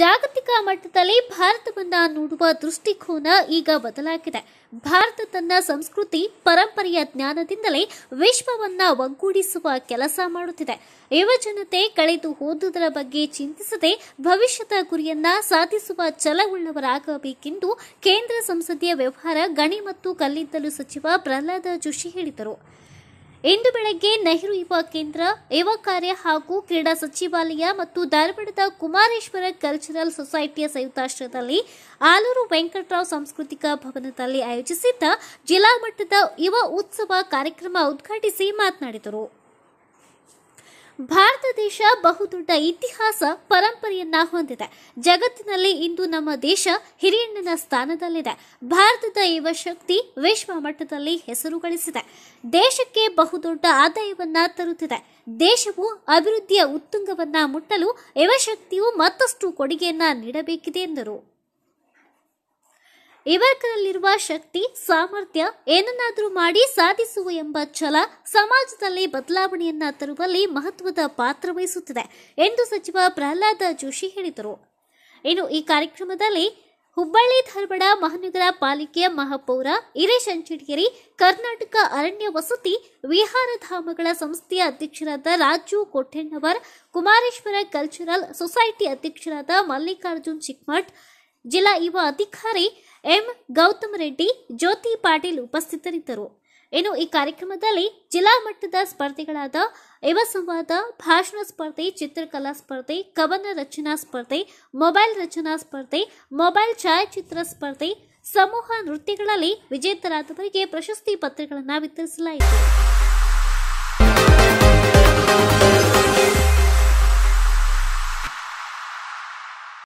ಜಾಗತಿಕ ಮಟ್ಟದಲ್ಲಿ ಭಾರತವನ್ನು ನೋಡುವ ದೃಷ್ಟಿಕೋನ ಈಗ ಬದಲಾಗಿದೆ ಭಾರತ ತನ್ನ ಸಂಸ್ಕೃತಿ ಪರಂಪರೆಯ ಜ್ಞಾನದಿಂದಲೇ ವಿಶ್ವವನ್ನ ಒಗ್ಗೂಡಿಸುವ ಕೆಲಸ ಮಾಡುತ್ತಿದೆ ಯುವಜನತೆ ಕಳೆದು ಹೋದುದರ ಬಗ್ಗೆ ಚಿಂತಿಸದೆ ಭವಿಷ್ಯದ ಗುರಿಯನ್ನ ಸಾಧಿಸುವ ಛಲವುಳ್ಳವರಾಗಬೇಕೆಂದು ಕೇಂದ್ರ ಸಂಸದೀಯ ವ್ಯವಹಾರ ಗಣಿ ಮತ್ತು ಕಲ್ಲಿದ್ದಲು ಸಚಿವ ಪ್ರಹ್ಲಾದ ಜೋಶಿ ಹೇಳಿದರು ಇಂದು ಬೆಳಗ್ಗೆ ನೆಹರು ಯುವ ಕೇಂದ್ರ ಯುವ ಕಾರ್ಯ ಹಾಗೂ ಕ್ರೀಡಾ ಸಚಿವಾಲಯ ಮತ್ತು ಧಾರವಾಡದ ಕುಮಾರೇಶ್ವರ ಕಲ್ಚರಲ್ ಸೊಸೈಟಿಯ ಸಂಯುಕ್ತಾಶ್ರಯದಲ್ಲಿ ಆಲೂರು ವೆಂಕಟರಾವ್ ಸಾಂಸ್ಕೃತಿಕ ಭವನದಲ್ಲಿ ಆಯೋಜಿಸಿದ್ದ ಜಿಲ್ಲಾ ಮಟ್ಟದ ಯುವ ಉತ್ಸವ ಕಾರ್ಯಕ್ರಮ ಉದ್ಘಾಟಿಸಿ ಮಾತನಾಡಿದರು ಭಾರತ ದೇಶ ಬಹುದೊಡ್ಡ ಇತಿಹಾಸ ಪರಂಪರೆಯನ್ನ ಹೊಂದಿದೆ ಜಗತ್ತಿನಲ್ಲಿ ಇಂದು ನಮ್ಮ ದೇಶ ಹಿರಿಯಣ್ಣನ ಸ್ಥಾನದಲ್ಲಿದೆ ಭಾರತದ ಯುವ ಶಕ್ತಿ ವಿಶ್ವ ಮಟ್ಟದಲ್ಲಿ ಹೆಸರು ಗಳಿಸಿದೆ ದೇಶಕ್ಕೆ ಬಹುದೊಡ್ಡ ಆದಾಯವನ್ನ ತರುತ್ತಿದೆ ದೇಶವು ಅಭಿವೃದ್ಧಿಯ ಉತ್ತುಂಗವನ್ನ ಮುಟ್ಟಲು ಯುವಶಕ್ತಿಯು ಮತ್ತಷ್ಟು ಕೊಡುಗೆಯನ್ನ ನೀಡಬೇಕಿದೆ ಎಂದರು ಯುವಕರಲ್ಲಿರುವ ಶಕ್ತಿ ಸಾಮರ್ಥ್ಯ ಏನನ್ನಾದರೂ ಮಾಡಿ ಸಾಧಿಸುವ ಎಂಬ ಛಲ ಸಮಾಜದಲ್ಲಿ ಬದಲಾವಣೆಯನ್ನ ತರುವಲ್ಲಿ ಮಹತ್ವದ ಪಾತ್ರ ವಹಿಸುತ್ತಿದೆ ಎಂದು ಸಚಿವ ಪ್ರಹ್ಲಾದ ಜೋಶಿ ಹೇಳಿದರು ಇನ್ನು ಈ ಕಾರ್ಯಕ್ರಮದಲ್ಲಿ ಹುಬ್ಬಳ್ಳಿ ಧಾರವಾಡ ಮಹಾನಗರ ಪಾಲಿಕೆಯ ಮಹಾಪೌರ ಹಿರೇಶ್ ಅಂಚಿಡಿಗೇರಿ ಕರ್ನಾಟಕ ಅರಣ್ಯ ವಸತಿ ವಿಹಾರ ಧಾಮಗಳ ಸಂಸ್ಥೆಯ ಅಧ್ಯಕ್ಷರಾದ ರಾಜು ಕೊಟ್ಟೆಣ್ಣವರ್ ಕುಮಾರೇಶ್ವರ ಕಲ್ಚರಲ್ ಸೊಸೈಟಿ ಅಧ್ಯಕ್ಷರಾದ ಮಲ್ಲಿಕಾರ್ಜುನ್ ಚಿಕ್ಮಠ್ ಜಿಲ್ಲಾ ಯುವ ಅಧಿಕಾರಿ ಎಂ ಗೌತಮ್ ರೆಡ್ಡಿ ಜ್ಯೋತಿ ಪಾಟೀಲ್ ಉಪಸ್ಥಿತರಿದ್ದರು ಇನ್ನು ಈ ಕಾರ್ಯಕ್ರಮದಲ್ಲಿ ಜಿಲ್ಲಾ ಮಟ್ಟದ ಸ್ಪರ್ಧೆಗಳಾದ ಯುವ ಸಂವಾದ ಭಾಷಣ ಸ್ಪರ್ಧೆ ಚಿತ್ರಕಲಾ ಸ್ಪರ್ಧೆ ಕವನ ರಚನಾ ಸ್ಪರ್ಧೆ ಮೊಬೈಲ್ ರಚನಾ ಸ್ಪರ್ಧೆ ಮೊಬೈಲ್ ಛಾಯಾಚಿತ್ರ ಸ್ಪರ್ಧೆ ಸಮೂಹ ನೃತ್ಯಗಳಲ್ಲಿ ವಿಜೇತರಾದವರಿಗೆ ಪ್ರಶಸ್ತಿ ಪತ್ರಗಳನ್ನು ವಿತರಿಸಲಾಯಿತು